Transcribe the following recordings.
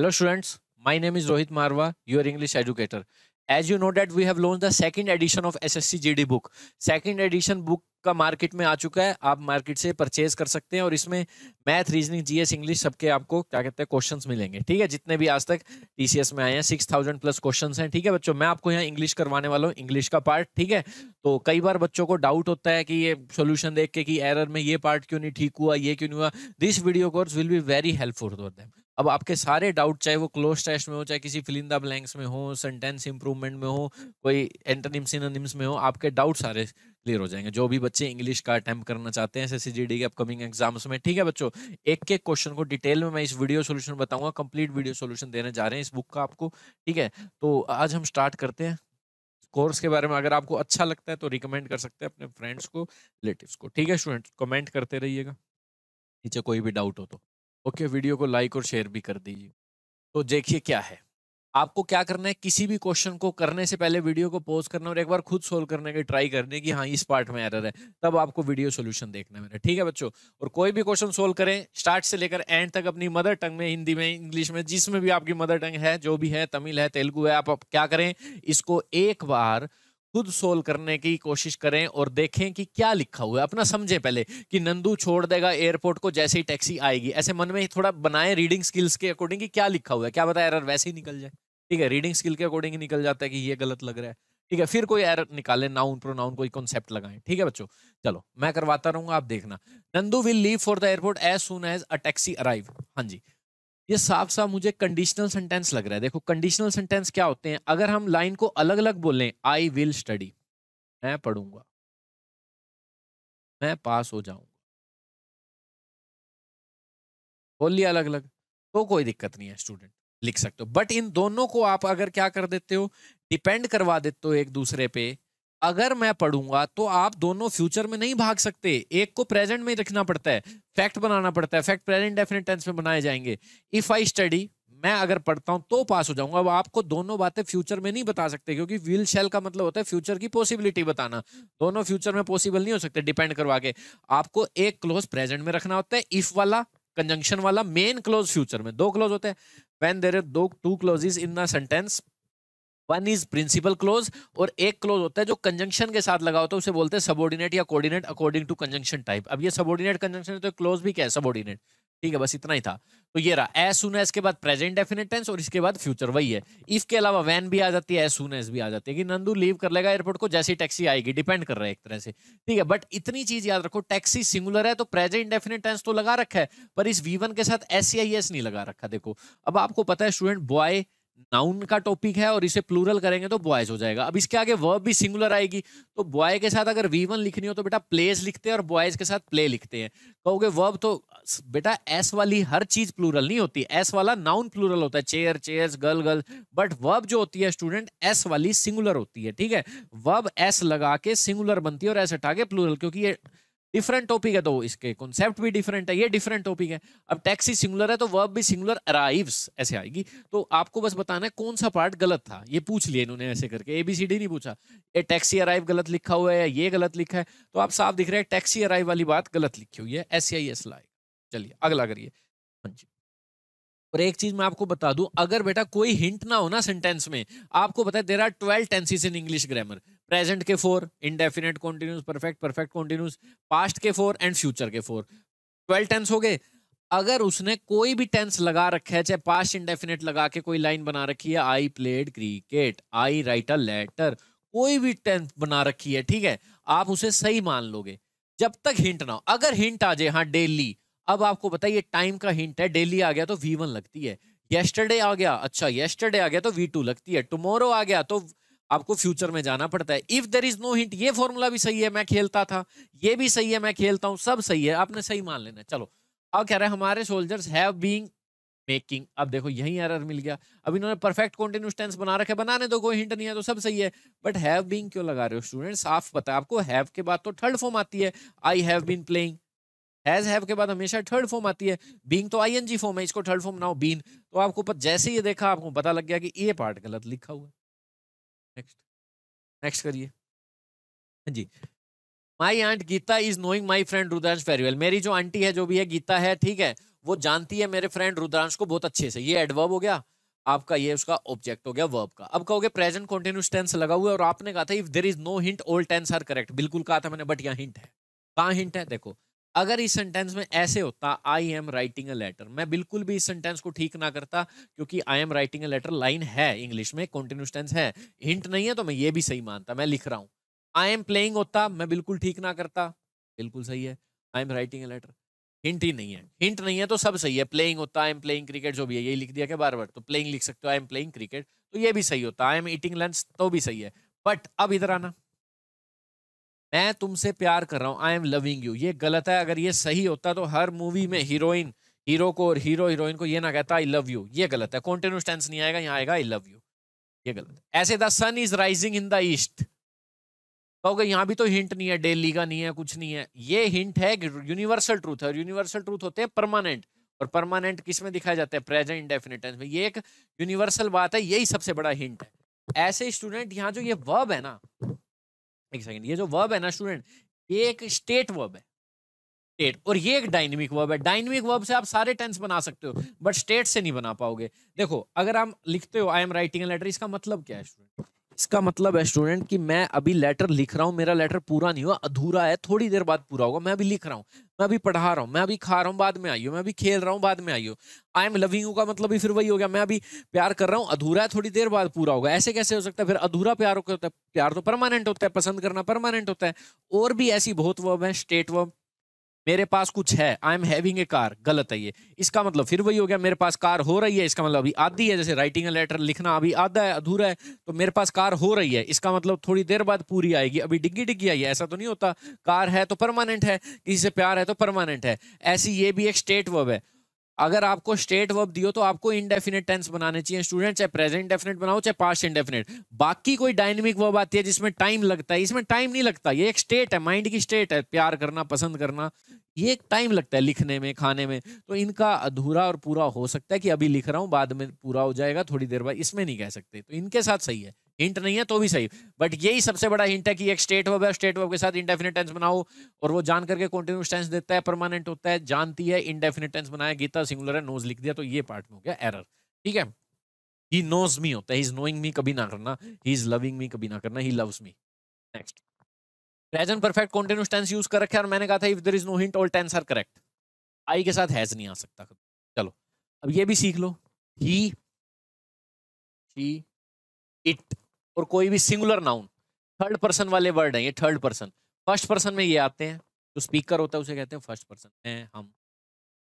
hello students my name is Rohit Marwah your English educator as you know that we have launch the second edition of SSC GD book second edition book का market में आ चुका है आप market से purchase कर सकते हैं और इसमें मैथ रीजनिंग जीएस इंग्लिश सबके आपको क्या कहते हैं क्वेश्चंस मिलेंगे ठीक है जितने भी आज तक टीसीएस में आए हैं सिक्स थाउजेंड प्लस क्वेश्चंस हैं ठीक है बच्चों मैं आपको यहाँ इंग्लिश करवाने वाला हूँ इंग्लिश का पार्ट ठीक है तो कई बार बच्चों को डाउट होता है कि ये सोल्यूशन देख के कि एरर में ये पार्ट क्यों नहीं ठीक हुआ ये क्यों नहीं हुआ this video course will be very helpful for them अब आपके सारे डाउट चाहे वो क्लोज टेस्ट में हो चाहे किसी फिलिंदा ब्लैंक्स में हो सेंटेंस इंप्रूवमेंट में हो कोई एंटनिम सिनोनिम्स में हो आपके डाउट सारे क्लियर हो जाएंगे जो भी बच्चे इंग्लिश का अटैम्प्ट करना चाहते हैं एस के अपकमिंग एग्जाम्स में ठीक है बच्चों एक एक क्वेश्चन को डिटेल में मैं इस वीडियो सोल्यूशन बताऊंगा कंप्लीट वीडियो सोल्यूशन देने जा रहे हैं इस बुक का आपको ठीक है तो आज हम स्टार्ट करते हैं कोर्स के बारे में अगर आपको अच्छा लगता है तो रिकमेंड कर सकते हैं अपने फ्रेंड्स को रिलेटिव्स को ठीक है स्टूडेंट कमेंट करते रहिएगा नीचे कोई भी डाउट हो तो ओके वीडियो को लाइक और शेयर भी कर दीजिए तो देखिए क्या है आपको क्या करना है किसी भी क्वेश्चन को करने से पहले वीडियो को पॉज करना और एक बार खुद सोल्व करने की ट्राई करने की हाँ इस पार्ट में एरर है तब आपको वीडियो सोल्यूशन देखना मेरा ठीक है बच्चों और कोई भी क्वेश्चन सोल्व करें स्टार्ट से लेकर एंड तक अपनी मदर टंग में हिंदी में इंग्लिश में जिसमें भी आपकी मदर टंग है जो भी है तमिल है तेलुगु है आप, आप क्या करें इसको एक बार खुद सोल्व करने की कोशिश करें और देखें कि क्या लिखा हुआ है अपना समझें पहले कि नंदू छोड़ देगा एयरपोर्ट को जैसे ही टैक्सी आएगी ऐसे मन में थोड़ा बनाएं रीडिंग स्किल्स के अकॉर्डिंग कि क्या लिखा हुआ है क्या बताया एरर वैसे ही निकल जाए ठीक है रीडिंग स्किल के अकॉर्डिंग ही निकल जाता है कि ये गलत लग रहा है ठीक है फिर कोई एरर निकाले नाउन प्रो नाउन कोई कॉन्सेप्ट लगाएं ठीक है बच्चों चलो मैं करवाता रहूंगा आप देखना Nandu will leave for the airport as soon as a taxi arrive हाँ जी ये साफ साफ मुझे कंडीशनल सेंटेंस लग रहा है देखो कंडीशनल सेंटेंस क्या होते हैं अगर हम लाइन को अलग अलग बोलें आई विल स्टडी मैं पढ़ूंगा मैं पास हो जाऊंगा बोल लिया अलग अलग तो कोई दिक्कत नहीं है स्टूडेंट लिख सकते हो बट इन दोनों को आप अगर क्या कर देते हो डिपेंड करवा देते हो एक दूसरे पे अगर मैं पढ़ूंगा तो आप दोनों फ्यूचर में नहीं भाग सकते एक को प्रेजेंट में रखना पड़ता है फैक्ट बनाना पड़ता है फैक्ट प्रेजेंट डेफिनेट टेंस में बनाए जाएंगे इफ आई स्टडी मैं अगर पढ़ता हूं तो पास हो जाऊंगा अब आपको दोनों बातें फ्यूचर में नहीं बता सकते क्योंकि व्हील शेल का मतलब होता है फ्यूचर की पॉसिबिलिटी बताना दोनों फ्यूचर में पॉसिबल नहीं हो सकते डिपेंड करवा के आपको एक क्लोज प्रेजेंट में रखना होता है इफ वाला कंजंक्शन वाला मेन क्लोज फ्यूचर में दो क्लोज होते हैं वेन देर आर दो two clauses in the sentence one is principal clause और एक क्लोज होता है जो कंजंक्शन के साथ लगा होता है उसे बोलते हैं सबोर्डिनेट या coordinate according to conjunction type अब ये सबोर्डिनेट कंजंक्शन है तो क्लोज भी क्या है सबोर्डिनेट ठीक है बस इतना ही था तो ये रहा एज सुन एज के बाद प्रेजेंट डेफिनेट टेंस और इसके बाद फ्यूचर वही है इसके अलावा वैन भी आ जाती है एज सुन एज भी आ जाती है कि नंदू लीव कर लेगा एयरपोर्ट को जैसी टैक्सी आएगी डिपेंड कर रहा है एक तरह से ठीक है बट इतनी चीज याद रखो टैक्सी सिंगुलर है तो प्रेजेंट डेफिनेट टेंस तो लगा रखा है पर इस वी के साथ एस नहीं लगा रखा देखो अब आपको पता है स्टूडेंट बॉय नाउन का टॉपिक है और इसे प्लूरल करेंगे तो बॉयज हो जाएगा अब इसके आगे वर्ब भी सिंगुलर आएगी तो बॉय के साथ अगर वी वन लिखनी हो तो बेटा प्लेस लिखते हैं और बॉयज के साथ प्ले लिखते हैं कहोगे वर्ब तो बेटा एस वाली हर चीज प्लूरल नहीं होती एस वाला नाउन प्लूरल होता है chair chairs girl girl but verb जो होती है स्टूडेंट एस वाली सिंगुलर होती है ठीक है वर्ब एस लगा के सिंगुलर बनती है और एस हटा के प्लूरल क्योंकि ये डिफरेंट टॉपिक है तो इसके कॉन्सेप्ट भी डिफरेंट है ये डिफरेंट टॉपिक है अब टैक्सी सिंगुलर है तो वर्ब भी सिंगुलर अराइव्स ऐसे आएगी तो आपको बस बताना है कौन सा पार्ट गलत था ये पूछ लिया इन्होंने ऐसे करके ए बी सी डी नहीं पूछा ये टैक्सी अराइव गलत लिखा हुआ है या ये गलत लिखा है तो आप साफ दिख रहे हैं टैक्सी अराइव वाली बात गलत लिखी हुई है एस आई एस लाए चलिए अगला करिए हाँ जी और एक चीज मैं आपको बता दूं अगर बेटा कोई हिंट ना हो ना सेंटेंस में आपको बताए there are twelve tenses in English grammar present के four indefinite continuous perfect perfect continuous past के फोर एंड फ्यूचर के फोर ट्वेल्व टेंस हो गए अगर उसने कोई भी टेंस लगा रखा है चाहे पास्ट इंडेफिनेट लगा के कोई लाइन बना रखी है I played cricket I write a letter कोई भी टेंस बना रखी है ठीक है आप उसे सही मान लोगे जब तक हिंट ना हो अगर हिंट आ जाए हाँ डेली अब आपको बताइए टाइम का हिंट है डेली आ गया तो वी वन लगती है येस्टरडे आ गया अच्छा येस्टरडे आ गया तो वी टू लगती है टुमोरो आ गया तो आपको फ्यूचर में जाना पड़ता है if there is no hint ये फॉर्मूला भी सही है मैं खेलता था ये भी सही है मैं खेलता हूँ सब सही है आपने सही मान लेना चलो अब कह रहे हैं हमारे सोल्जर्स हैव बीइंग मेकिंग अब देखो यही एरर मिल गया अब इन्होंने परफेक्ट कॉन्टिन्यूस टेंस बना रखे बनाने दो कोई हिंट नहीं है तो सब सही है बट हैव बीइंग क्यों लगा रहे हो स्टूडेंट साफ पता है आपको हैव के बाद तो थर्ड फॉर्म आती है I have been playing has have के बाद हमेशा थर्ड फॉर्म आती है बींग तो आई फॉर्म है इसको थर्ड फॉर्म नाउ बीन तो आपको जैसे ही देखा आपको पता लग गया कि ये पार्ट गलत लिखा हुआ है नेक्स्ट नेक्स्ट करिए हाँ जी my aunt Geeta is knowing my friend Rudransh farewell मेरी जो आंटी है जो भी है गीता है ठीक है वो जानती है मेरे फ्रेंड रुद्रांश को बहुत अच्छे से ये एडवर्ब हो गया आपका ये उसका ऑब्जेक्ट हो गया वर्ब का अब कहोगे प्रेजेंट कॉन्टिन्यूस टेंस लगा हुआ है और आपने कहा था if there is no hint old tense are correct बिल्कुल कहा था मैंने बट यहाँ हिंट है कहाँ हिंट है देखो अगर इस सेंटेंस में ऐसे होता I am writing a letter मैं बिल्कुल भी इस सेंटेंस को ठीक ना करता क्योंकि I am writing a letter line है इंग्लिश में कॉन्टिन्यूस टेंस है हिंट नहीं है तो मैं ये भी सही मानता मैं लिख रहा हूँ आई एम प्लेइंग होता मैं बिल्कुल ठीक ना करता बिल्कुल सही है I am writing a letter hint ही नहीं है हिंट नहीं है तो सब सही है प्लेइंग होता आई एम प्लेइंग क्रिकेट जो भी है यही लिख दिया क्या बार बार तो प्लेइंग लिख सकते हो आई एम प्लेइंग क्रिकेट तो ये भी सही होता आई एम ईटिंग लंच तो भी सही है बट अब इधर आना मैं तुमसे प्यार कर रहा हूँ आई एम लविंग यू ये गलत है अगर ये सही होता तो हर मूवी में हीरोइन हीरो को और हीरो हीरोइन को ये ना कहता आई लव यू ये गलत है कॉन्टिन्यूस टेंस नहीं आएगा यहाँ आएगा आई लव यू ये गलत है ऐसे the sun is rising in the east कहोगे यहाँ भी तो हिंट नहीं है डेली का नहीं है कुछ नहीं है ये हिंट है यूनिवर्सल ट्रूथ है यूनिवर्सल ट्रूथ होते हैं परमानेंट और परमानेंट किस में दिखाया जाता है प्रेजेंट इंडेफिनिट टेंस में ये एक यूनिवर्सल बात है यही सबसे बड़ा हिंट है ऐसे स्टूडेंट यहाँ जो ये वर्ब है ना एक सेकेंड ये जो वर्ब है ना स्टूडेंट ये एक स्टेट वर्ब है स्टेट और ये एक डायनेमिक वर्ब है डायनेमिक वर्ब से आप सारे टेंस बना सकते हो बट स्टेट से नहीं बना पाओगे देखो अगर हम लिखते हो आई एम राइटिंग लेटर इसका मतलब क्या है स्टूडेंट इसका मतलब है स्टूडेंट कि मैं अभी लेटर लिख रहा हूँ मेरा लेटर पूरा नहीं हुआ अधूरा है थोड़ी देर बाद पूरा होगा मैं अभी लिख रहा हूँ मैं अभी पढ़ा रहा हूँ मैं अभी खा रहा हूँ बाद में आई मैं अभी खेल रहा हूँ बाद में I I am loving you का मतलब भी फिर वही हो गया मैं अभी प्यार कर रहा हूँ अधूरा है थोड़ी देर बाद पूरा होगा ऐसे कैसे हो सकता है फिर अधूरा प्यार होता है प्यार तो परमानेंट होता है पसंद करना परमानेंट होता है और भी ऐसी बहुत वर्ब है स्टेट वर्ब मेरे पास कुछ है I am having a car गलत है ये इसका मतलब फिर वही हो गया मेरे पास कार हो रही है इसका मतलब अभी आधी है जैसे राइटिंग ए लेटर लिखना अभी आधा है अधूरा है तो मेरे पास कार हो रही है इसका मतलब थोड़ी देर बाद पूरी आएगी अभी डिग्गी डिग्गी आई है ऐसा तो नहीं होता कार है तो परमानेंट है किसी से प्यार है तो परमानेंट है ऐसी ये भी एक स्टेट वर्ब है अगर आपको स्टेट वर्ब दियो तो आपको इनडेफिनेट टेंस बनाने चाहिए स्टूडेंट चाहे प्रेजेंट डेफिनेट बनाओ चाहे पास्ट इनडेफिनेट बाकी कोई डायनेमिक वर्ब आती है जिसमें टाइम लगता है इसमें टाइम नहीं लगता ये एक स्टेट है माइंड की स्टेट है प्यार करना पसंद करना ये एक टाइम लगता है लिखने में खाने में तो इनका अधूरा और पूरा हो सकता है कि अभी लिख रहा हूँ बाद में पूरा हो जाएगा थोड़ी देर बाद इसमें नहीं कह सकते तो इनके साथ सही है हिंट नहीं है तो भी सही बट यही सबसे बड़ा हिंट है कि एक स्टेट वर्ब है स्टेट वर्ब के साथ इंडेफिनिट टेंस बनाओ और वो जान करके कॉन्टिन्यूस टेंस देता है परमानेंट होता है जानती है इंडेफिनिट टेंस बनाया गीता सिंगुलर है नोज लिख दिया तो ये पार्ट में हो गया एरर ठीक है ही नोज मी होता है इज नोइंग मी कभी ना करना ही इज लविंग मी कभी ना करना ही loves me next present perfect continuous tense use कर रखे और मैंने कहा था if there is no hint all tense are correct I के साथ हैज नहीं आ सकता चलो अब ये भी सीख लो ही शी इट और कोई भी सिंगुलर नाउन थर्ड पर्सन वाले वर्ड हैं ये थर्ड पर्सन फर्स्ट पर्सन में ये आते हैं जो स्पीकर होता है उसे कहते हैं फर्स्ट पर्सन है हम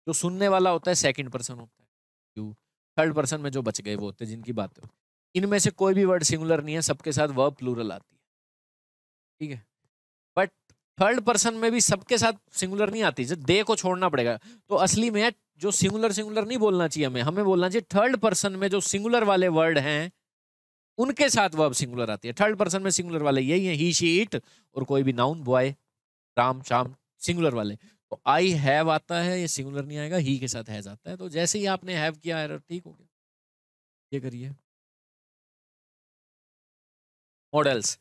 जो सुनने वाला होता है सेकेंड पर्सन होता है यू थर्ड पर्सन में जो बच गए वो होते हैं जिनकी बात हो इनमें से कोई भी वर्ड सिंगुलर नहीं है सबके साथ वर्ब प्लूरल आती है ठीक है बट थर्ड पर्सन में भी सबके साथ सिंगुलर नहीं आती जब दे को छोड़ना पड़ेगा तो असली में जो सिंगुलर सिंगुलर नहीं बोलना चाहिए हमें हमें बोलना चाहिए थर्ड पर्सन में जो सिंगुलर वाले वर्ड हैं उनके साथ वर्ब सिंगुलर आती है थर्ड पर्सन में सिंगुलर वाले यही है ही शी इट और कोई भी नाउन बॉय राम शाम सिंगुलर वाले तो आई हैव आता है ये सिंगुलर नहीं आएगा ही के साथ हैज आता है तो जैसे ही आपने हैव किया एरर ठीक हो गया ये करिए मॉडल्स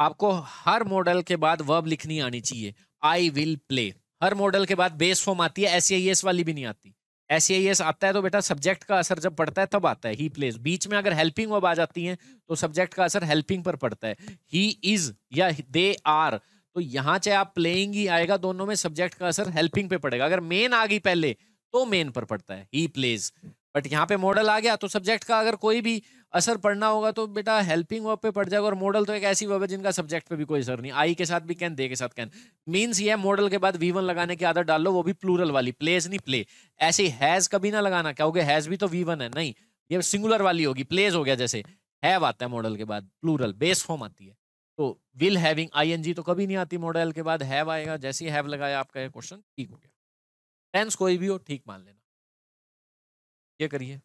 आपको हर मॉडल के बाद वर्ब लिखनी आनी चाहिए आई विल प्ले हर मॉडल के बाद बेस फॉर्म आती है एस e वाली भी नहीं आती एस एस आता है तो बेटा सब्जेक्ट का असर जब पड़ता है तब आता है ही प्लेज बीच में अगर हेल्पिंग वर्ब आ जाती है तो सब्जेक्ट का असर हेल्पिंग पर पड़ता है ही इज या दे आर तो यहाँ चाहे आप प्लेइंग ही आएगा दोनों में सब्जेक्ट का असर हेल्पिंग पे पड़ेगा अगर मेन आ गई पहले तो मेन पर पड़ता है ही प्लेज बट यहाँ पे मॉडल आ गया तो सब्जेक्ट का अगर कोई भी असर पड़ना होगा तो बेटा हेल्पिंग वर्ब पे पड़ जाएगा और मॉडल तो एक ऐसी वर्ब है जिनका सब्जेक्ट पे भी कोई असर नहीं आई के साथ भी कैन दे के साथ कैन मीन्स ये मॉडल के बाद वी वन लगाने की आदत डाल लो वो भी प्लूरल वाली प्लेज नहीं प्ले ऐसे हैज कभी ना लगाना क्या हो गया हैज भी तो वी वन है नहीं ये सिंगुलर वाली होगी प्लेज हो गया जैसे हैव आता है मॉडल के बाद प्लूरल बेस फॉर्म आती है तो विल हैविंग जी तो कभी नहीं आती मॉडल के बाद हैव आएगा जैसे हैव लगाया आपका ये क्वेश्चन ठीक हो गया टेंस कोई भी हो ठीक मान लेना ये करिए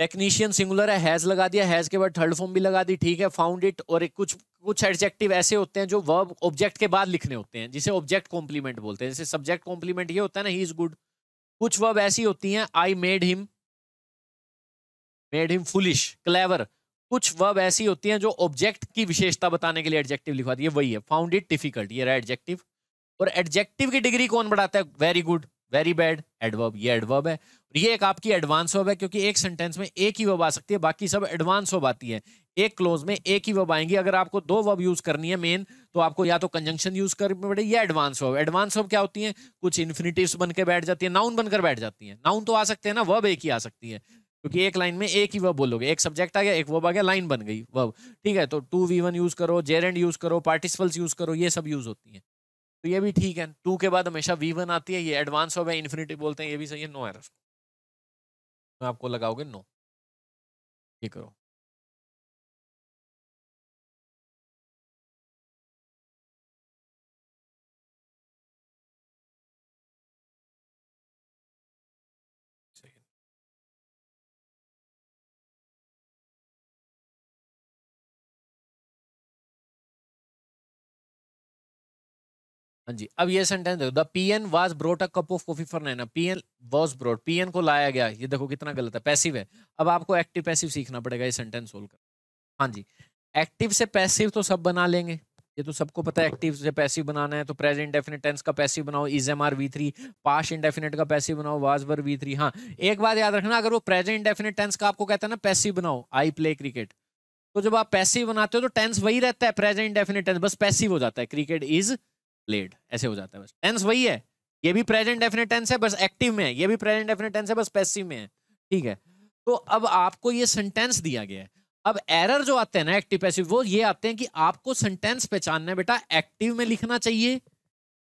टेक्नीशियन सिंगुलर है हैज़ लगा दिया हैज़ के बाद थर्ड फॉर्म भी लगा दी ठीक है फाउंड इट और एक कुछ कुछ एडजेक्टिव ऐसे होते हैं जो वर्ब ऑब्जेक्ट के बाद लिखने होते हैं जिसे ऑब्जेक्ट कॉम्प्लीमेंट बोलते हैं जैसे सब्जेक्ट कॉम्प्लीमेंट ये होता है ना ही इज़ गुड कुछ वर्ब ऐसी होती हैं I made him made him foolish clever कुछ वर्ब ऐसी होती हैं जो ऑब्जेक्ट की विशेषता बताने के लिए एडजेक्टिव लिखवा दी है वही है फाउंड इट डिफिकल्ट ये रहा एडजेक्टिव और एडजेक्टिव की डिग्री कौन बढ़ाता है very good very bad adverb ये एडवर्ब है और ये एक आपकी एडवांस वर्ब है क्योंकि एक सेंटेंस में एक ही वर्ब आ सकती है बाकी सब एडवांस वर्ब आती है एक क्लोज में एक ही वर्ब आएंगी अगर आपको दो वर्ब यूज करनी है मेन तो आपको या तो कंजंक्शन यूज करनी पड़े या एडवांस वर्ब एडवांस वर्ब क्या होती है कुछ इन्फिनिटिव्स बन के बैठ जाती है नाउन बनकर बैठ जाती है नाउन तो आ सकते हैं ना वर्ब एक ही आ सकती है क्योंकि एक लाइन में एक ही वर्ब बोलोगे एक सब्जेक्ट आ गया एक वर्ब आ गया लाइन बन गई वर्ब ठीक है तो टू वी वन यूज करो जेर एंड यूज करो पार्टिसिपल्स यूज करो ये सब यूज होती है तो ये भी ठीक है टू के बाद हमेशा वी वन आती है ये एडवांस हो गया इन्फिनिटी बोलते हैं ये भी सही है नो एरर तो आपको लगाओगे नो ये करो हाँ जी अब ये सेंटेंस देखो the P N was brought a cup of coffee for Naina P N was brought P N को लाया गया ये देखो कितना गलत है पैसिव है अब आपको एक्टिव पैसिव सीखना पड़ेगा ये सेंटेंस सोल्व कर हाँ जी एक्टिव से पैसिव तो सब बना लेंगे ये तो सबको पता है एक्टिव से पैसिव बनाना है तो प्रेजेंट इंडेफिनेट टेंस का पैसिव बनाओ is am are V three past indefinite का पैसिव बनाओ वाज वर वी थ्री हाँ एक बात याद रखना अगर वो प्रेजेंट इंडेफिनेट टेंस का आपको कहता है ना पैसिव बनाओ आई प्ले क्रिकेट तो जब आप पैसिव बनाते हो तो टेंस वही रहता है प्रेजेंट इंडेफिनेट टेंस बस पैसिव हो जाता है क्रिकेट इज प्लेड ऐसे हो जाता है बस टेंस वही है ये भी प्रेजेंट डेफिनेट टेंस है बस एक्टिव में है ये भी प्रेजेंट डेफिनेट टेंस है बस पैसिव में है ठीक है तो अब आपको ये सेंटेंस दिया गया है अब एरर जो आते हैं ना एक्टिव पैसिव वो ये आते हैं कि आपको सेंटेंस पहचानना है बेटा एक्टिव में लिखना चाहिए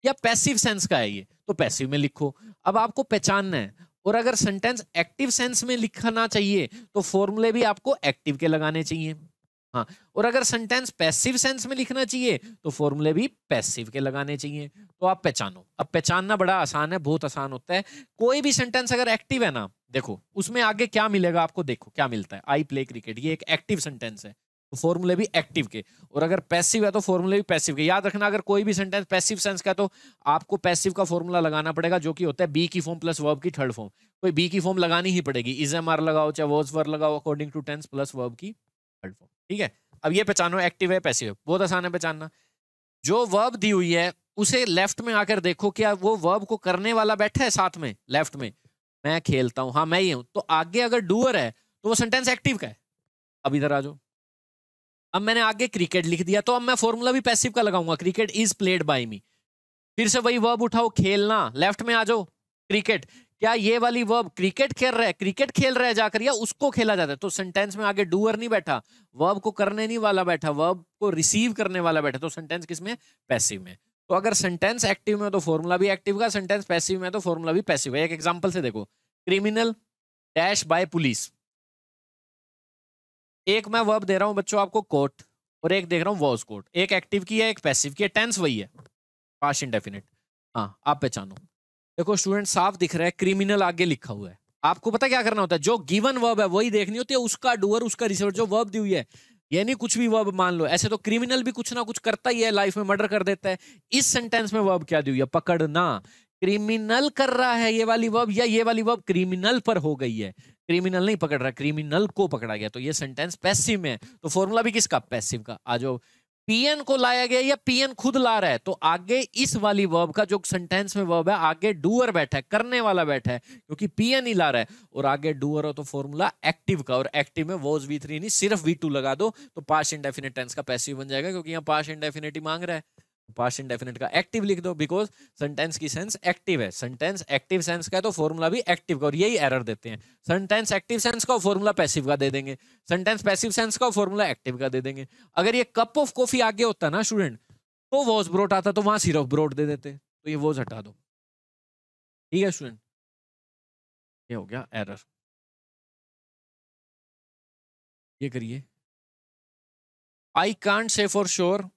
या पैसिव सेंस का है ये तो पैसिव में लिखो अब आपको पहचानना है और अगर सेंटेंस एक्टिव सेंस में लिखना चाहिए तो फॉर्मूले भी आपको एक्टिव के लगाने चाहिए हाँ और अगर सेंटेंस पैसिव सेंस में लिखना चाहिए तो फॉर्मूले भी पैसिव के लगाने चाहिए तो आप पहचानो अब पहचानना बड़ा आसान है बहुत आसान होता है कोई भी सेंटेंस अगर एक्टिव है ना देखो उसमें आगे क्या मिलेगा आपको देखो क्या मिलता है आई प्ले क्रिकेट ये एक एक्टिव सेंटेंस है तो फॉर्मूले भी एक्टिव के और अगर पैसिव है तो फॉर्मूले भी पैसिव के याद रखना अगर कोई भी सेंटेंस पैसिव सेंस का है तो आपको पैसिव का फॉर्मूला लगाना पड़ेगा जो कि होता है बी की फॉर्म प्लस वर्ब की थर्ड फॉर्म कोई बी की फॉर्म लगानी ही पड़ेगी इज एम आर लगाओ चाहे वॉज वर्ब लगाओ according to tense plus verb की थर्ड फॉर्म ठीक है अब ये पहचानो एक्टिव है पैसिव है बहुत आसान है पहचानना जो वर्ब दी हुई है उसे लेफ्ट में आकर देखो क्या वो वर्ब को करने वाला बैठा है साथ में लेफ्ट में मैं खेलता हूं हाँ मैं ही हूं तो आगे अगर डूअर है तो वो सेंटेंस एक्टिव का है अब इधर आ जाओ अब मैंने आगे क्रिकेट लिख दिया तो अब मैं फॉर्मूला भी पैसिव का लगाऊंगा cricket is played by me फिर से वही वर्ब उठाओ खेलना लेफ्ट में आ जाओ क्रिकेट क्या ये वाली वर्ब क्रिकेट खेल रहा है क्रिकेट खेल रहा है जाकर या उसको खेला जाता है तो सेंटेंस में आगे डूअर नहीं बैठा वर्ब को करने नहीं वाला बैठा वर्ब को रिसीव करने वाला बैठा तो सेंटेंस किस में पैसिव में तो अगर सेंटेंस एक्टिव में तो फॉर्मूला भी एक्टिव का सेंटेंस पैसिव में तो फॉर्मूला भी पैसिव है एक एग्जाम्पल से देखो क्रिमिनल डैश बाय पुलिस एक मैं वर्ब दे रहा हूँ बच्चों आपको कोर्ट और एक देख रहा हूँ वॉज कोर्ट एक एक्टिव की है एक पैसिव की है टेंस वही है पास डेफिनेट हाँ आप पहचानो देखो स्टूडेंट साफ दिख रहा है क्रिमिनल आगे लिखा हुआ है आपको पता क्या करना होता है जो गिवन वर्ब है वही देखनी होती है उसका डूअर उसका रिसर्व जो वर्ब दी हुई है यानी कुछ भी वर्ब मान लो ऐसे तो क्रिमिनल भी कुछ ना कुछ करता ही है लाइफ में मर्डर कर देता है इस सेंटेंस में वर्ब क्या दी हुई है पकड़ना क्रिमिनल कर रहा है ये वाली वर्ब या ये वाली वर्ब क्रिमिनल पर हो गई है क्रिमिनल नहीं पकड़ रहा क्रिमिनल को पकड़ा गया तो ये सेंटेंस पैसिव में है तो फॉर्मूला भी किसका पैसिव का आज पीएन को लाया गया या पीएन खुद ला रहा है तो आगे इस वाली वर्ब का जो सेंटेंस में वर्ब है आगे डूअर बैठा है करने वाला बैठा है क्योंकि पीएन ही ला रहा है और आगे डूअर हो तो फॉर्मूला एक्टिव का और एक्टिव में वोज वी थ्री नहीं सिर्फ वी टू लगा दो तो पास इंडेफिनेट टेंस का पैसिव बन जाएगा क्योंकि यहाँ पास इंडेफिनेटी मांग रहा है पास्ट इंडेफिनेट का एक्टिव लिख दो बिकॉज सेंटेंस की सेंस एक्टिव है सेंटेंस एक्टिव सेंस का है तो फॉर्मूला भी एक्टिव का और यही एरर देते हैं सेंटेंस एक्टिव सेंस का फॉर्मूला पैसिव का दे देंगे सेंटेंस पैसिव सेंस का फॉर्मूला एक्टिव का दे देंगे अगर ये कप ऑफ कॉफी आगे होता ना स्टूडेंट तो वॉज ब्रोट आता तो वहां सिर्फ ब्रोट दे देते तो ये वॉज हटा दो ठीक है स्टूडेंट ये हो गया एरर ये करिए I can't say for sure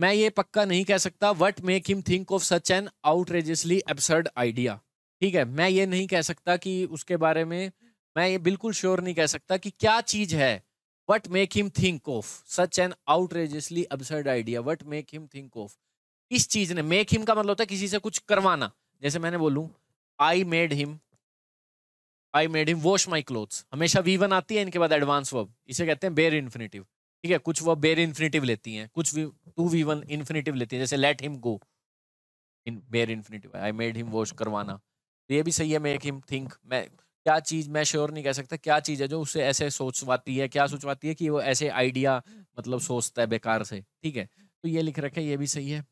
मैं ये पक्का नहीं कह सकता what make him think of such an outrageously absurd idea ठीक है मैं ये नहीं कह सकता कि उसके बारे में मैं ये बिल्कुल श्योर नहीं कह सकता कि क्या चीज़ है what make him think of such an outrageously absurd idea what make him think of इस चीज़ ने मेक हिम का मतलब होता है किसी से कुछ करवाना जैसे मैंने बोलू I made him I made him wash my cloth हमेशा वी वन आती है इनके बाद एडवांस वर्ब इसे कहते हैं बेर इन्फिनेटिव ठीक है कुछ वो बेर इन्फिनेटिव लेती हैं कुछ टू वी वन इन्फिनेटिव लेती हैं जैसे let him go in bare infinitive I made him wash करवाना तो ये भी सही है मेक हिम थिंक मैं क्या चीज़ मैं श्योर नहीं कह सकता क्या चीज़ है जो उससे ऐसे सोचवाती है क्या सोचवाती है कि वो ऐसे आइडिया मतलब सोचता है बेकार से ठीक है तो ये लिख रखे ये भी सही है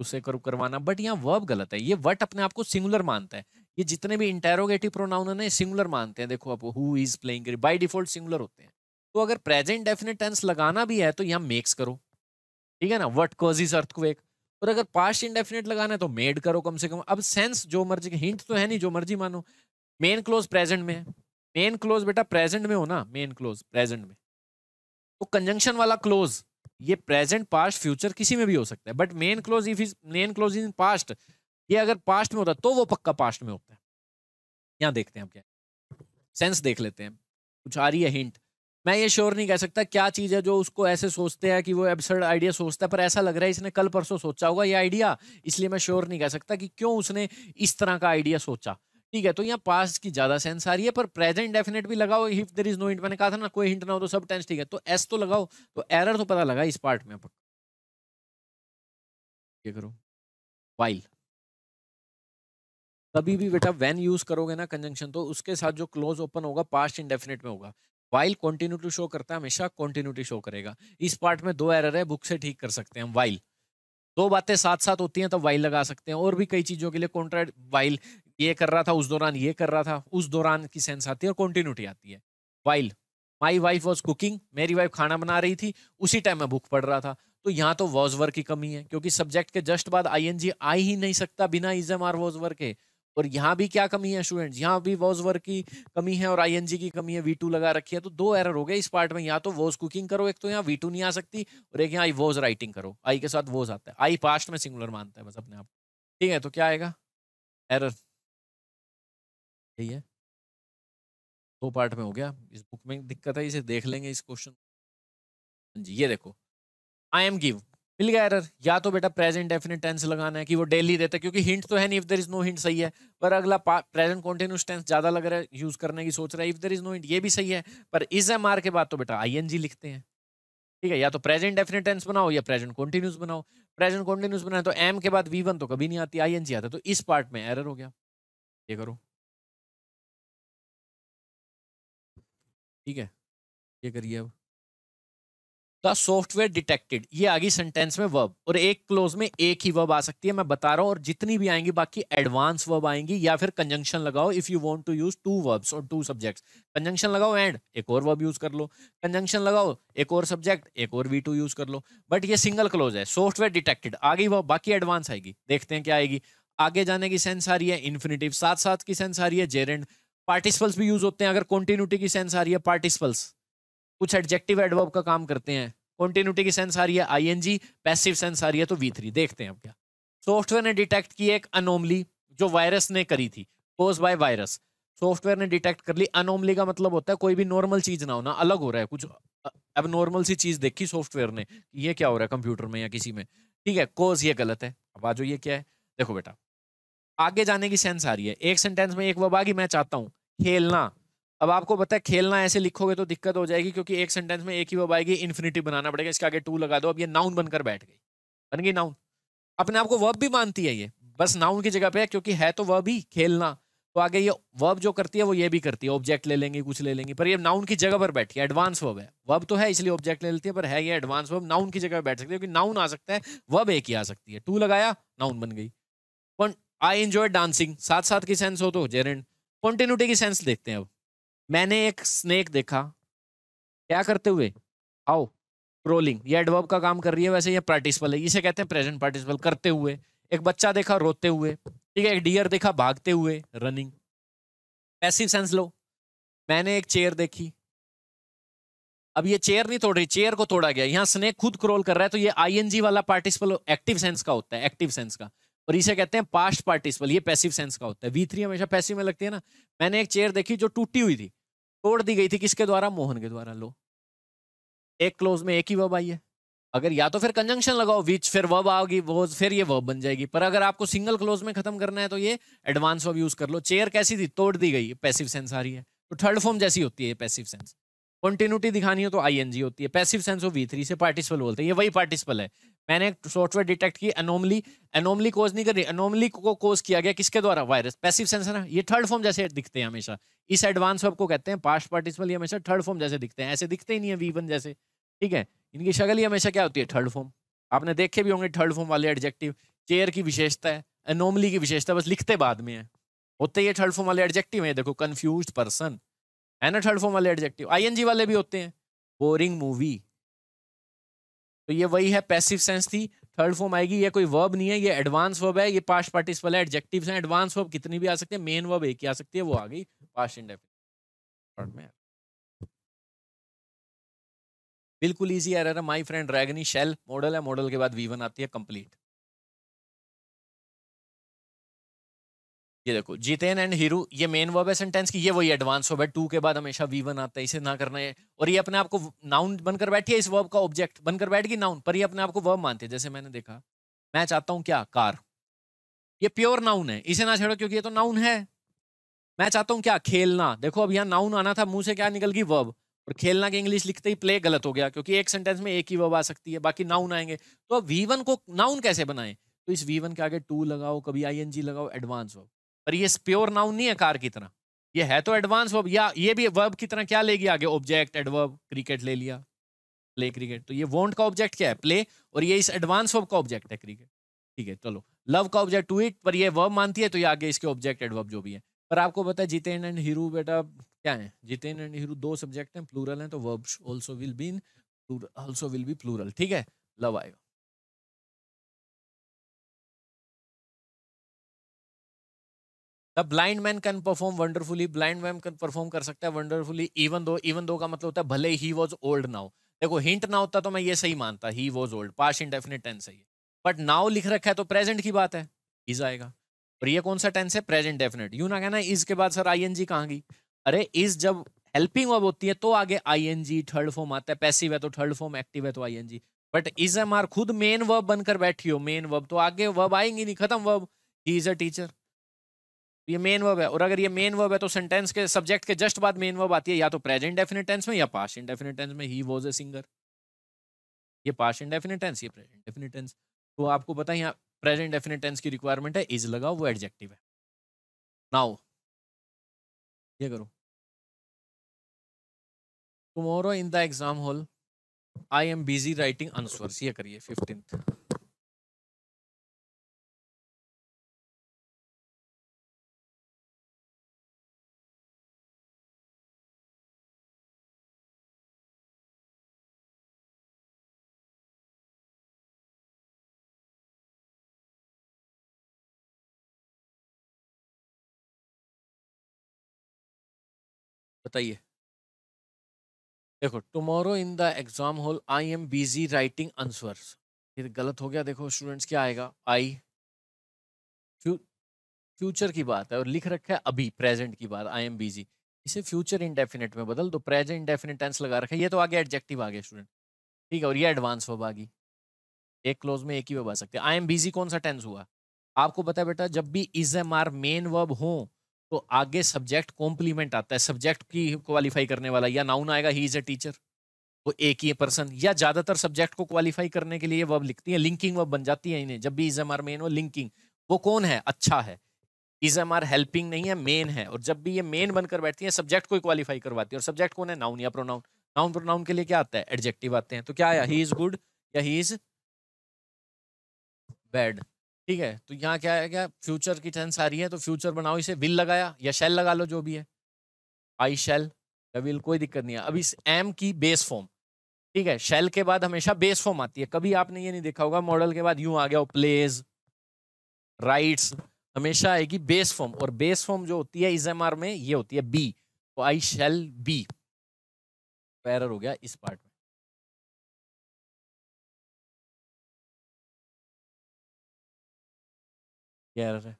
उससे करो करवाना बट यहाँ वर्ब गलत है ये वट अपने आप को सिंगुलर मानता है ये जितने भी इंटेरोगेटिव प्रोनाउन है ना सिंगुलर मानते हैं देखो आप who is playing by default singular होते हैं तो अगर प्रेजेंट डेफिनेट टेंस लगाना भी है तो यहाँ मेक्स करो ठीक है ना वट कॉज इज अर्थक्वेक और अगर पास्ट इंडेफिनेट लगाना है तो मेड करो कम से कम अब सेंस जो मर्जी हिंट तो है नहीं जो मर्जी मानो मेन क्लोज प्रेजेंट में है मेन क्लोज बेटा प्रेजेंट में हो ना मेन क्लोज प्रेजेंट में तो कंजंक्शन वाला क्लोज ये प्रेजेंट पास्ट फ्यूचर किसी में भी हो सकता है but main clause if is main clause in past ये अगर पास्ट में होता तो वो पक्का पास्ट में होता है यहाँ देखते हैं आप क्या सेंस देख लेते हैं कुछ आ रही है हिंट मैं ये श्योर नहीं कह सकता क्या चीज़ है जो उसको ऐसे सोचते हैं कि वो एबसर्ड आइडिया सोचता है पर ऐसा लग रहा है इसने कल परसों सोचा होगा ये आइडिया इसलिए मैं श्योर नहीं कह सकता कि क्यों उसने इस तरह का आइडिया सोचा ठीक है तो यहाँ पास्ट की ज़्यादा सेंस आ रही है पर प्रेजेंट डेफिनेट भी लगाओ if there is no hint मैंने कहा था ना कोई हिंट ना हो तो सब टेंस ठीक है तो एस तो लगाओ तो एरर तो पता लगा इस पार्ट में पक्का ये करो वाइल कभी भी बेटा वैन यूज करोगे ना कंजंक्शन तो उसके साथ जो क्लोज ओपन होगा पास्ट इंडेफिनेट में होगा वाइल कॉन्टिन्यूटी शो करता है हमेशा कॉन्टिन्यूटी शो करेगा इस पार्ट में दो एरर है बुक से ठीक कर सकते हैं हम वाइल दो बातें साथ साथ होती हैं तब तो वाइल लगा सकते हैं और भी कई चीज़ों के लिए कॉन्ट्रैक्ट वाइल ये कर रहा था उस दौरान ये कर रहा था उस दौरान की सेंस आती है और कॉन्टिन्यूटी आती है while my wife was cooking मेरी वाइफ खाना बना रही थी उसी टाइम मैं बुक पढ़ रहा था तो यहाँ तो वॉज वर्क की कमी है क्योंकि सब्जेक्ट के जस्ट बाद आई आ ही नहीं सकता बिना इजम आर वॉज वर्क के और यहाँ भी क्या कमी है स्टूडेंट्स यहाँ भी वॉज वर्क की कमी है और आई की कमी है वी लगा रखी है तो दो एरर हो गए इस पार्ट में या तो वॉज कुकिंग करो एक तो यहाँ वी नहीं आ सकती और एक यहाँ आई वॉज राइटिंग करो आई के साथ वॉज आता है आई पास्ट में सिंगुलर मानता है बस अपने आप ठीक है तो क्या आएगा एरर यही है दो पार्ट में हो गया इस बुक में दिक्कत है इसे देख लेंगे इस क्वेश्चन हाँ जी ये देखो आई एम गिव मिल गया एरर या तो बेटा प्रेजेंट डेफिनेट टेंस लगाना है कि वो डेली देता है क्योंकि हिंट तो है नहीं if there is no hint सही है पर अगला प्रेजेंट कॉन्टिन्यूस टेंस ज्यादा लग रहा है यूज करने की सोच रहा है if there is no hint ये भी सही है पर इज एम आर के बाद तो बेटा आई लिखते हैं ठीक है या तो प्रेजेंट डेफिनेट टेंस बनाओ या प्रेजेंट कॉन्टिन्यूस बनाओ प्रेजेंट कॉन्टिन्यूस बनाए तो एम के बाद वी तो कभी नहीं आती आई आता तो इस पार्ट में एरर हो गया ये करो ठीक है ये करिए अब द सॉफ्टवेयर डिटेक्टेड ये आ गई सेंटेंस में वर्ब और एक क्लोज में एक ही वर्ब आ सकती है मैं बता रहा हूँ और जितनी भी आएंगी बाकी एडवांस वर्ब आएंगी या फिर कंजंक्शन लगाओ if you want to use two verbs और टू सब्जेक्ट्स कंजंक्शन लगाओ एंड एक और वर्ब यूज कर लो कंजंक्शन लगाओ एक और सब्जेक्ट एक और वी यूज कर लो बट ये सिंगल क्लोज है सॉफ्टवेयर डिटेक्टेड आ गई वर्ब बाकी एडवांस आएगी देखते हैं क्या आएगी आगे जाने की सेंस आ रही है इन्फिनिटिव साथ साथ की सेंस आ रही है जेरेंड पार्टिसिपल्स भी यूज होते हैं अगर कॉन्टिन्यूटी की सेंस आ रही है पार्टिसिपल्स कुछ एडजेक्टिव एडवर्ब का काम करते हैं कॉन्टिन्यूटी की सेंस आ रही है आई पैसिव सेंस आ रही है तो वी थ्री देखते हैं अब क्या सॉफ्टवेयर ने डिटेक्ट की एक अनोमली जो वायरस ने करी थी कोज बाय वायरस सॉफ्टवेयर ने डिटेक्ट कर ली अनोमली का मतलब होता है कोई भी नॉर्मल चीज ना होना अलग हो रहा है कुछ अब नॉर्मल सी चीज देखी सॉफ्टवेयर ने ये क्या हो रहा है कंप्यूटर में या किसी में ठीक है कोज ये गलत है अब आज ये क्या है देखो बेटा आगे जाने की सेंस आ रही है एक सेंटेंस में एक वब आ गई मैं चाहता हूँ खेलना अब आपको पता है खेलना ऐसे लिखोगे तो दिक्कत हो जाएगी क्योंकि एक सेंटेंस में एक ही वर्ब आएगी इन्फिनिटी बनाना पड़ेगा इसके आगे टू लगा दो अब ये नाउन बनकर बैठ गई बन गई नाउन अपने आपको वर्ब भी मानती है ये बस नाउन की जगह पे है क्योंकि है तो वर्ब ही खेलना तो आगे ये वर्ब जो करती है वो ये भी करती है ऑब्जेक्ट ले लेंगे कुछ ले लेंगे पर ये नाउन की जगह पर बैठी है एडवांस वर्ब है वर्ब तो है इसलिए ऑब्जेक्ट ले लेती है पर है ये एडवांस वर्ब नाउन की जगह पर बैठ सकती है क्योंकि नाउन आ सकता है वर्ब एक ही आ सकती है टू लगाया नाउन बन गई आई एंजॉय डांसिंग साथ साथ की सेंस हो तो जेरेंड कॉन्टिन्यूटी की सेंस देखते हैं अब मैंने एक स्नेक देखा क्या करते हुए आओ क्रोलिंग ये एडवर्ब का काम कर रही है वैसे ये पार्टिसिपल है इसे कहते हैं प्रेजेंट पार्टिसिपल करते हुए एक बच्चा देखा रोते हुए ठीक है एक डियर देखा भागते हुए रनिंग पैसिव सेंस लो मैंने एक चेयर देखी अब ये चेयर नहीं तोड़ रही चेयर को तोड़ा गया यहाँ स्नेक खुद क्रोल कर रहा है तो ये आईएनजी वाला पार्टिसिपल एक्टिव सेंस का होता है एक्टिव सेंस का और इसे कहते हैं पास्ट पार्टिसिपल ये पैसिव सेंस का होता है वी थ्री हमेशा पैसिव में लगती है ना मैंने एक चेयर देखी जो टूटी हुई थी तोड़ दी गई थी किसके द्वारा मोहन के द्वारा लो एक क्लोज में एक ही वब आई है अगर या तो फिर कंजंक्शन लगाओ विच फिर वब आओगी वो फिर ये वब बन जाएगी पर अगर आपको सिंगल क्लोज में खत्म करना है तो ये एडवांस वब यूज कर लो चेयर कैसी थी तोड़ दी गई पैसिव सेंस आ रही है तो थर्ड फॉर्म जैसी होती है पैसिव सेंस कंटिन्यूटी दिखानी हो तो आईएनजी होती है passive sense of V three से पार्टिसिपल बोलते हैं ये वही पार्टिसिपल है मैंने एक सॉफ्टवेयर डिटेक्ट की अनोमली अनोमली कोज नहीं कर रही अनोमली को कोज किया गया किसके द्वारा वायरस पैसिव सेंस है ना ये थर्ड फॉर्म जैसे दिखते हैं हमेशा इस एडवांस वर्ब को कहते हैं पास्ट पार्टिसिपल ये हमेशा थर्ड फॉर्म जैसे दिखते हैं ऐसे दिखते ही नहीं है वी वन जैसे ठीक है इनकी शक्ल ही हमेशा क्या होती है थर्ड फॉर्म आपने देखे भी होंगे थर्ड फॉर्म वाले एडजेक्टिव चेयर की विशेषता है अनोमली की विशेषता बस लिखते बाद में है होते ये थर्ड फॉर्म वाले एडजेक्टिव है देखो कन्फ्यूज पर्सन है ना थर्ड फॉर्म वाले एडजेक्टिव आईएनजी वाले भी होते हैं बोरिंग मूवी तो ये वही है पैसिव सेंस थी थर्ड फॉर्म आएगी ये कोई वर्ब नहीं है ये एडवांस वर्ब है ये पास्ट पार्टिस वाले एडजेक्टिव हैं एडवांस वर्ब कितनी भी आ सकती है मेन वर्ब एक ही आ सकती है वो आ गई पास्ट इंडेफिनिट में बिल्कुल आ रहा है my friend Ragini shall modal है मॉडल के बाद वी आती है कंप्लीट ये देखो जीतेन एंड हीरू ये मेन वर्ब है सेंटेंस की ये वही एडवांस वर्ब है टू के बाद हमेशा वी वन आता है इसे ना करना है और ये अपने आपको नाउन बनकर बैठी है इस वर्ब का ऑब्जेक्ट बनकर बैठगी नाउन पर ये अपने आपको वर्ब मानती है जैसे मैंने देखा मैं चाहता हूँ क्या कार ये प्योर नाउन है इसे ना छेड़ो क्योंकि ये तो नाउन है मैं चाहता हूँ क्या खेलना देखो अब यहाँ नाउन आना था मुंह से क्या निकल गई वर्ब और खेलना के इंग्लिश लिखते ही प्ले गलत हो गया क्योंकि एक सेंटेंस में एक ही वर्ब आ सकती है बाकी नाउन आएंगे तो अब वी को नाउन कैसे बनाएं तो इस वी के आगे टू लगाओ कभी आई लगाओ एडवांस वर्ब पर ये प्योर नाउन नहीं है कार की तरह ये है तो एडवांस वर्ब या ये भी वर्ब की तरह क्या लेगी आगे ऑब्जेक्ट एडवर्ब क्रिकेट ले लिया प्ले क्रिकेट तो ये वोंट का ऑब्जेक्ट क्या है प्ले और ये इस एडवांस वर्ब का ऑब्जेक्ट है क्रिकेट ठीक है चलो लव का ऑब्जेक्ट टू इट पर ये वर्ब मानती है तो ये आगे इसके ऑब्जेक्ट एडवर्ब जो भी है पर आपको पता है जितेन एंड हीरू बेटा क्या है जितेन एंड हीरू दो सब्जेक्ट हैं प्लूरल हैं तो verbs also will be in also will be plural ठीक है लव आएगा the blind man can perform wonderfully blind man can perform कर सकता है wonderfully even though even though का मतलब होता है भले ही वॉज ओल्ड नाउ देखो हिंट ना होता तो मैं ये सही मानता he was old past indefinite tense है बट नाउ लिख रखा है तो प्रेजेंट की बात है इज आएगा और ये कौन सा टेंस है प्रेजेंट डेफिनेट यू ना कहना इज के बाद सर आई एन जी कहाँ गई अरे इज जब हेल्पिंग वर्ब होती है तो आगे I N G third form आता है पैसिव है तो थर्ड फॉर्म एक्टिव है तो I N G but is am are खुद मेन वर्ब बनकर बैठी हो मेन वर्ब तो आगे वर्ब आएंगी नहीं खत्म verb he is a teacher ये मेन वर्ब है और अगर ये मेन वर्ब है तो सेंटेंस के सब्जेक्ट के जस्ट बाद मेन वर्ब आती है या तो प्रेजेंट डेफिनेट टेंस में या पास्ट इंडेफिनेट टेंस में ही वॉज ए सिंगर ये पास्ट इंडेफिनेट टेंस ये प्रेजेंट डेफिनेट टेंस तो आपको पता है यहाँ प्रेजेंट डेफिनेट टेंस की रिक्वायरमेंट है इज लगा वो एडजेक्टिव है नाउ ये करो tomorrow in the exam hall I am busy writing answers ये करिए फिफ्टींथ बताइए देखो tomorrow in the exam hall I am busy writing answer ये गलत हो गया देखो स्टूडेंट्स क्या आएगा आई फ्यूचर की बात है और लिख रखा है अभी प्रेजेंट की बात आई एम बिजी इसे फ्यूचर इंडेफिनेट में बदल दो प्रेजेंट इंडेफिनेट टेंस लगा रखा है ये तो आगे एडजेक्टिव आ गया स्टूडेंट ठीक है और ये एडवांस वर्ब आ गई एक क्लोज में एक ही वर्ब आ सकते हैं आई एम बिजी कौन सा टेंस हुआ आपको बताया बेटा जब भी is am are main verb हों तो आगे सब्जेक्ट कॉम्प्लीमेंट आता है सब्जेक्ट की क्वालिफाई करने वाला या नाउन आएगा ही इज ए टीचर वो एक ही पर्सन या ज़्यादातर सब्जेक्ट को क्वालिफाई करने के लिए वब लिखती है लिंकिंग वब बन जाती है इन्हें जब भी इज एम आर मेन वो लिंकिंग वो कौन है अच्छा है इज एम आर हेल्पिंग नहीं है मेन है और जब भी ये मेन बनकर बैठती है सब्जेक्ट को क्वालिफाई करवाती है और सब्जेक्ट कौन है नाउन या प्रोनाउन नाउन प्रोनाउन के लिए क्या आता है एडजेक्टिव आते हैं तो क्या आया ही इज गुड या ही इज बैड ठीक है तो यहाँ क्या है क्या फ्यूचर की टेंस आ रही है तो फ्यूचर बनाओ इसे विल लगाया या शेल लगा लो जो भी है आई शेल या विल कोई दिक्कत नहीं है अब इस एम की बेस फॉर्म ठीक है शेल के बाद हमेशा बेस फॉर्म आती है कभी आपने ये नहीं देखा होगा मॉडल के बाद यूं आ गया प्लेज राइट्स हमेशा आएगी बेस फॉर्म और बेस फॉर्म जो होती है इज में ये होती है बी तो आई शेल बी पैरर हो गया इस पार्ट में कह रहा है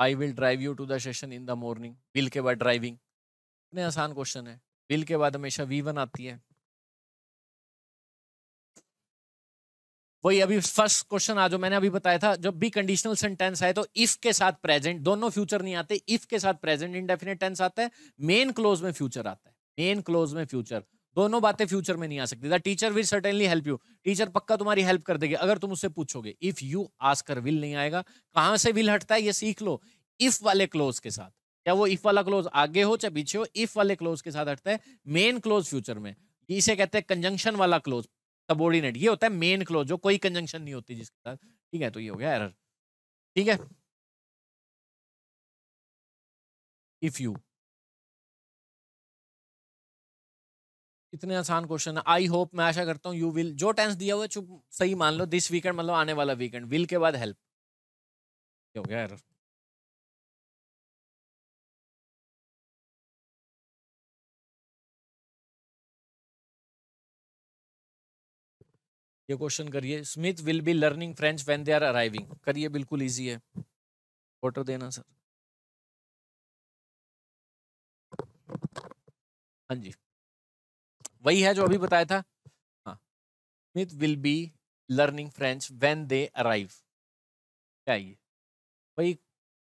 I will drive you to the session in the morning will के बाद ड्राइविंग इतने आसान क्वेश्चन है विल के बाद हमेशा वी वन आती है वही अभी फर्स्ट क्वेश्चन आ जो मैंने अभी बताया था जब भी कंडीशनल सेंटेंस आए तो इफ के साथ प्रेजेंट दोनों फ्यूचर नहीं आते इफ के साथ प्रेजेंट इनडेफिनेट टेंस आता है मेन क्लोज में फ्यूचर आता है मेन क्लोज में फ्यूचर दोनों बातें फ्यूचर में नहीं आ सकती the teacher will certainly help you teacher पक्का तुम्हारी हेल्प कर देगी अगर तुम उससे पूछोगे इफ यू आस्कर विल नहीं आएगा कहां से विल हटता है ये सीख लो इफ वाले क्लोज के साथ क्या वो इफ वाला क्लोज आगे हो चाहे पीछे हो इफ वाले क्लोज के साथ हटता है मेन क्लोज फ्यूचर में इसे कहते हैं कंजंक्शन वाला क्लोज सबोर्डिनेट ये होता है मेन क्लोज जो कोई कंजंक्शन नहीं होती जिसके साथ ठीक है तो ये हो गया एरर ठीक है इफ यू इतने आसान क्वेश्चन है आई होप मैं आशा करता हूँ यू विल जो टेंस दिया हुआ चुप सही मान लो दिस वीकेंड मतलब आने वाला वीकेंड विल के बाद हेल्प क्यों गया यार ये क्वेश्चन करिए Smith will be learning French when they are arriving करिए बिल्कुल इजी है फोटो देना सर हाँ जी वही है जो अभी बताया था हाँ Smith will be learning French when they arrive क्या ये वही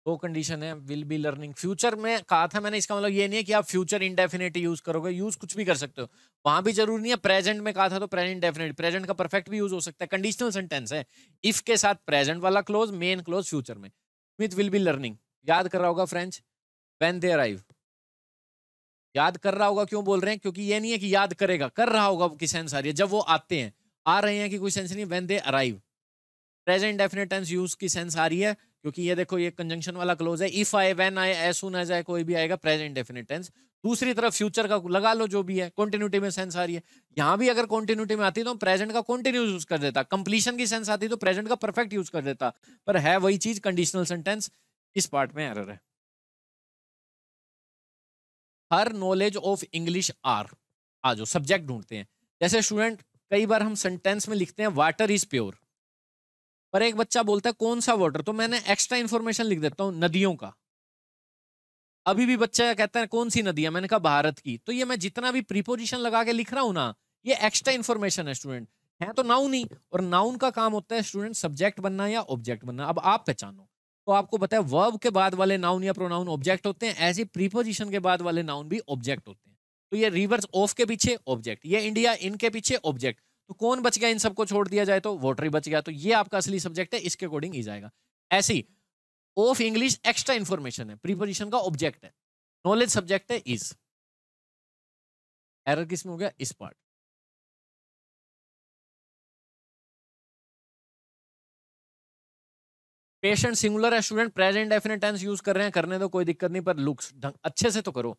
वो कंडीशन है विल बी लर्निंग फ्यूचर में कहा था मैंने इसका मतलब ये नहीं है कि आप फ्यूचर इंडेफिनेट यूज करोगे यूज कुछ भी कर सकते हो वहां भी जरूरी नहीं है प्रेजेंट में कहा था तो प्रेजेंट डेफिनेट प्रेजेंट का परफेक्ट भी यूज हो सकता है कंडीशनल सेंटेंस है इफ के साथ प्रेजेंट वाला क्लोज मेन क्लोज फ्यूचर में स्मिथ विल बी लर्निंग याद कर रहा होगा फ्रेंच वेन दे अराइव याद कर रहा होगा क्यों बोल रहे हैं क्योंकि ये नहीं है कि याद करेगा कर रहा होगा कि सेंस आ रही है जब वो आते हैं आ रहे हैं कि कोई सेंस नहीं when they arrive present definite tense use की सेंस आ रही है क्योंकि ये देखो ये कंजंक्शन वाला क्लोज है इफ आए वेन आए एज सुन एज आई कोई भी आएगा प्रेजेंट डेफिनेट टेंस दूसरी तरफ फ्यूचर का लगा लो जो भी है कॉन्टिन्यूटी में सेंस आ रही है यहाँ भी अगर कॉन्टिन्यूटी में आती तो प्रेजेंट का कॉन्टिन्यू यूज कर देता कंप्लीशन की सेंस आती तो प्रेजेंट का परफेक्ट यूज कर देता पर है वही चीज कंडीशनल सेंटेंस इस पार्ट में एरर है her knowledge of English are आ जाओ सब्जेक्ट ढूंढते हैं जैसे स्टूडेंट कई बार हम सेंटेंस में लिखते हैं वाटर इज प्योर पर एक बच्चा बोलता है कौन सा वाटर तो मैंने एक्स्ट्रा इन्फॉर्मेशन लिख देता हूँ नदियों का अभी भी बच्चा कहता है कौन सी नदी है मैंने कहा भारत की तो ये मैं जितना भी प्रीपोजिशन लगा के लिख रहा हूँ ना ये एक्स्ट्रा इन्फॉर्मेशन है स्टूडेंट है तो नाउन ही और नाउन का काम होता है स्टूडेंट सब्जेक्ट बनना या ऑब्जेक्ट बनना अब आप पहचानो तो आपको पता है वर्ब के बाद वाले नाउन या प्रोनाउन ऑब्जेक्ट होते हैं ऐसे प्रीपोजिशन के बाद वाले नाउन भी ऑब्जेक्ट होते हैं तो ये रिवर्स ऑफ के पीछे ऑब्जेक्ट ये इंडिया इनके पीछे ऑब्जेक्ट तो कौन बच गया इन सबको छोड़ दिया जाए तो वोटरी बच गया तो ये आपका असली सब्जेक्ट है इसके अकॉर्डिंग ही जाएगा ऐसी ऑफ इंग्लिश एक्स्ट्रा इन्फॉर्मेशन है प्रीपोजिशन का ऑब्जेक्ट है नॉलेज सब्जेक्ट है इज एरर किसमें हो गया इस पार्ट पेशेंट सिंगुलर है student present definite tense use कर रहे हैं करने दो कोई दिक्कत नहीं पर लुक्स अच्छे से तो करो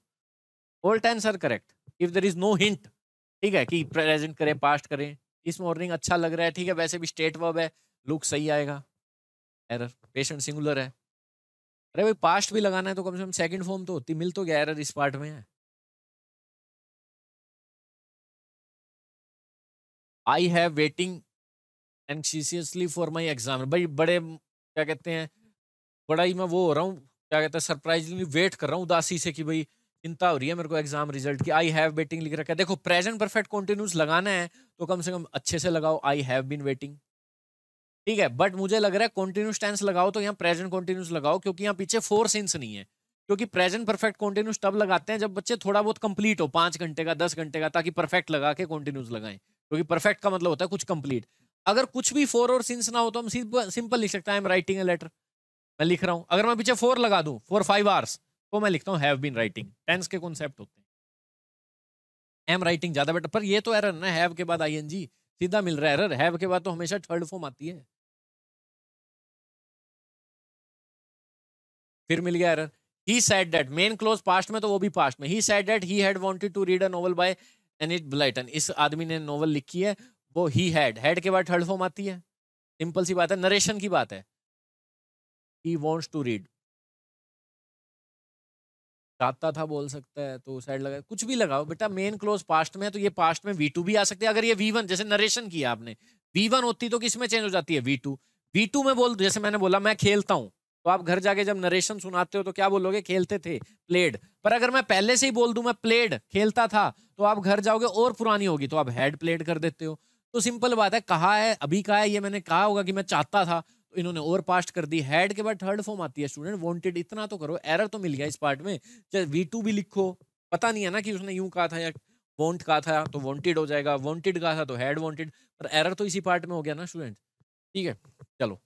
all tense are correct if there is no hint ठीक है कि प्रेजेंट करें पास्ट करें इस मॉर्निंग अच्छा लग रहा है ठीक है वैसे भी स्टेट वर्ब है लुक सही आएगा एरर पेशेंट सिंगुलर है अरे भाई पास्ट भी लगाना है तो कम से कम सेकंड फॉर्म तो होती मिल तो गया एरर इस पार्ट में है I have waiting anxiously for my exam भाई बड़े क्या कहते हैं बड़ा ही मैं वो हो रहा हूँ क्या कहते हैं सरप्राइजिंगली वेट कर रहा हूँ उदासी से कि भाई चिंता हो रही है मेरे को एग्जाम रिजल्ट की आई हैव वेटिंग लिख रखा है देखो प्रेजेंट परफेक्ट कॉन्टिन्यूस लगाना है तो कम से कम अच्छे से लगाओ आई हैव बीन वेटिंग ठीक है बट मुझे लग रहा है कॉन्टिन्यूस टेंस लगाओ तो यहाँ प्रेजेंट कॉन्टिन्यूस लगाओ क्योंकि यहाँ पीछे फोर सेंस नहीं है क्योंकि प्रेजेंट परफेक्ट कॉन्टिन्यूस तब लगाते हैं जब बच्चे थोड़ा बहुत कंप्लीट हो पांच घंटे का दस घंटे का ताकि परफेक्ट लगा के कॉन्टिन्यूस लगाएं क्योंकि परफेक्ट का मतलब होता है कुछ कंप्लीट अगर कुछ भी फोर और सिंस ना हो तो हम सिंपल सिंपल लिख सकते हैं I am writing a letter मैं लिख रहा हूँ अगर मैं पीछे फोर लगा दूँ फोर फाइव आवर्स तो मैं लिखता हूँ हैव बीन राइटिंग टेंस के कॉन्सेप्ट होते हैं आई एम राइटिंग ज़्यादा बेटर पर ये तो एरर ना हैव के बाद आई एन जी सीधा मिल रहा है एरर हैव के बाद तो हमेशा थर्ड फॉर्म आती है फिर मिल गया एरर ही said that main clause past में तो वो भी पास्ट में ही सेड डेट ही had wanted to read a novel by Enid Blyton इस आदमी ने नोवेल लिखी है वो ही हैड हैड के बाद थर्ड फॉर्म आती है सिंपल सी बात है नरेशन की बात है ही वॉन्ट्स टू रीड चाहता था बोल सकता है तो साइड लगा कुछ भी लगाओ बेटा मेन क्लोज पास्ट में है तो ये पास्ट में वी टू भी आ सकते हैं अगर ये वी वन जैसे नरेशन किया आपने वी वन होती तो किस में चेंज हो जाती है वी टू वी टू में बोल जैसे मैंने बोला मैं खेलता हूँ तो आप घर जाके जब नरेशन सुनाते हो तो क्या बोलोगे खेलते थे प्लेड पर अगर मैं पहले से ही बोल दूं मैं प्लेड खेलता था तो आप घर जाओगे और पुरानी होगी तो आप हेड प्लेड कर देते हो तो सिंपल बात है कहा है अभी कहा है ये मैंने कहा होगा कि मैं चाहता था तो इन्होंने ओवर पास्ट कर दी हैड के बाद थर्ड फॉर्म आती है स्टूडेंट वांटेड इतना तो करो एरर तो मिल गया इस पार्ट में चाहे वी भी लिखो पता नहीं है ना कि उसने यूं कहा था या वॉन्ट कहा था तो वॉन्टेड हो जाएगा वॉन्टेड कहा था तो हैड वॉन्टेड पर एरर तो इसी पार्ट में हो गया ना स्टूडेंट ठीक है चलो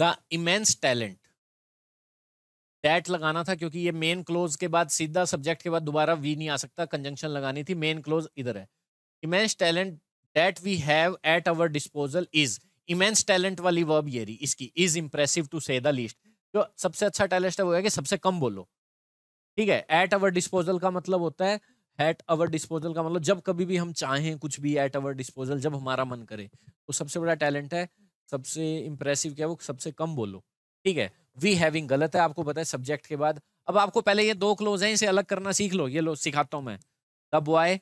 द इमेंस टैलेंट डैट लगाना था क्योंकि ये मेन क्लोज के बाद सीधा सब्जेक्ट के बाद दोबारा वी नहीं आ सकता कंजंक्शन लगानी थी मेन क्लोज इधर है immense talent that we have at our disposal is immense talent वाली वर्ब ये रही इसकी is impressive to say the जो सबसे अच्छा टैलेंट है वो है कि सबसे कम बोलो ठीक है एट अवर डिस्पोजल का मतलब होता है एट अवर डिस्पोजल का मतलब जब कभी भी हम चाहें कुछ भी एट अवर डिस्पोजल जब हमारा मन करे तो सबसे बड़ा टैलेंट है सबसे इम्प्रेसिव क्या है वो सबसे कम बोलो ठीक है वी हैविंग गलत है आपको पता है सब्जेक्ट के बाद अब आपको पहले ये दो क्लोज हैं इसे अलग करना सीख लो ये लो सिखाता हूं मैं the boy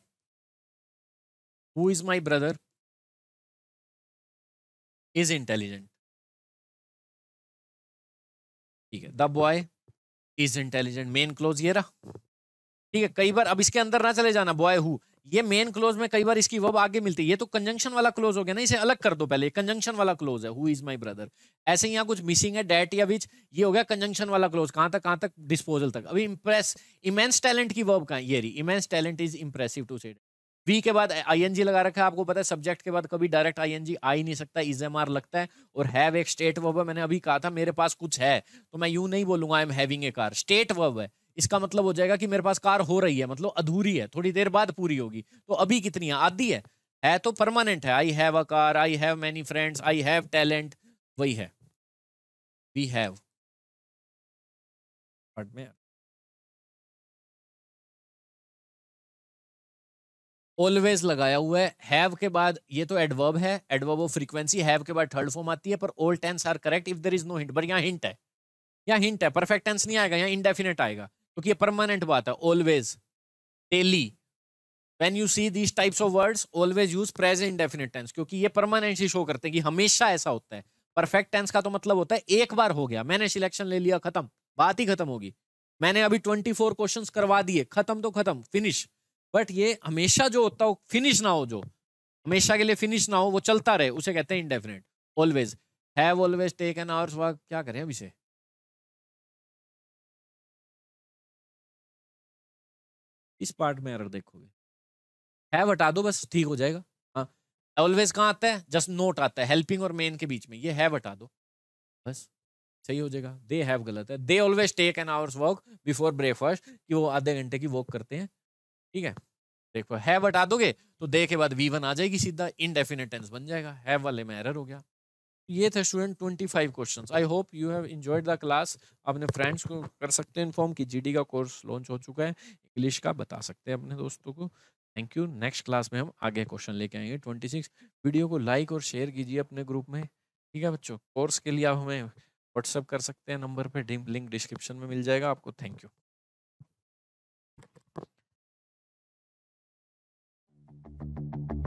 who is my brother is intelligent ठीक है the boy is intelligent main clause ये रहा ठीक है कई बार अब इसके अंदर ना चले जाना बॉय हु ये मेन क्लोज में कई बार इसकी वर्ब आगे मिलती है ये तो कंजंक्शन वाला क्लोज हो गया ना इसे अलग कर दो पहले कंजंक्शन वाला क्लोज है हु इज माई ब्रदर ऐसे यहाँ कुछ मिसिंग है डेट या विच ये हो गया कंजंक्शन वाला क्लोज कहाँ तक कहाँ तक डिस्पोजल तक अभी इम्प्रेस इमेंस टैलेंट की वर्ब कहाँ ये रही immense talent is impressive to said we के बाद आई लगा रखा है आपको पता है सब्जेक्ट के बाद कभी डायरेक्ट आईएनजी आ ही नहीं सकता इज एम आर लगता है और हैव एक स्टेट वर्ब है मैंने अभी कहा था मेरे पास कुछ है तो मैं यूं नहीं बोलूंगा I am having a car state verb है इसका मतलब हो जाएगा कि मेरे पास कार हो रही है मतलब अधूरी है थोड़ी देर बाद पूरी होगी तो अभी कितनी है आधी है है तो परमानेंट है I have a car I have many friends I have talent वही है वी हैव ऑलवेज लगाया हुआ है हैव के बाद ये तो एडवर्ब है एडवर्ब ऑफ फ्रीक्वेंसी हैव के बाद थर्ड फॉर्म आती है पर all tense are correct if there is no hint पर यहाँ हिंट है या हिंट है परफेक्ट टेंस नहीं आएगा यहाँ इनडेफिनेट आएगा क्योंकि ये परमानेंट बात है always daily when you see these types of words always use present definite tense क्योंकि ये परमानेंटली शो करते हैं कि हमेशा ऐसा होता है परफेक्ट टेंस का तो मतलब होता है एक बार हो गया मैंने सिलेक्शन ले लिया खत्म बात ही खत्म होगी मैंने अभी ट्वेंटी फोर क्वेश्चन करवा दिए खत्म तो खत्म फिनिश बट ये हमेशा जो होता हो फिनिश ना हो जो हमेशा के लिए फिनिश ना हो वो चलता रहे उसे कहते हैं indefinite always have always take an hours work क्या करें अभी से इस पार्ट में एरर देखोगे हैव हटा दो बस ठीक हो जाएगा हाँ ऑलवेज कहाँ आता है जस्ट नोट आता है हेल्पिंग और मेन के बीच में ये हैव हटा दो बस सही हो जाएगा दे हैव गलत है they always take an hours walk before breakfast कि वो आधे घंटे की वॉक करते हैं ठीक है देखो हैव हटा दोगे तो दे के बाद वी वन आ जाएगी सीधा इनडेफिनेट टेंस बन जाएगा हैव वाले में एरर हो गया ये थे student twenty five question I hope you have enjoyed the class अपने फ्रेंड्स को कर सकते हैं इन्फॉर्म कि जी का कोर्स लॉन्च हो चुका है इंग्लिश का बता सकते हैं अपने दोस्तों को थैंक यू नेक्स्ट क्लास में हम आगे क्वेश्चन लेके आएंगे ट्वेंटी सिक्स वीडियो को लाइक और शेयर कीजिए अपने ग्रुप में ठीक है बच्चों कोर्स के लिए आप हमें व्हाट्सअप कर सकते हैं नंबर पर लिंक डिस्क्रिप्शन में मिल जाएगा आपको थैंक यू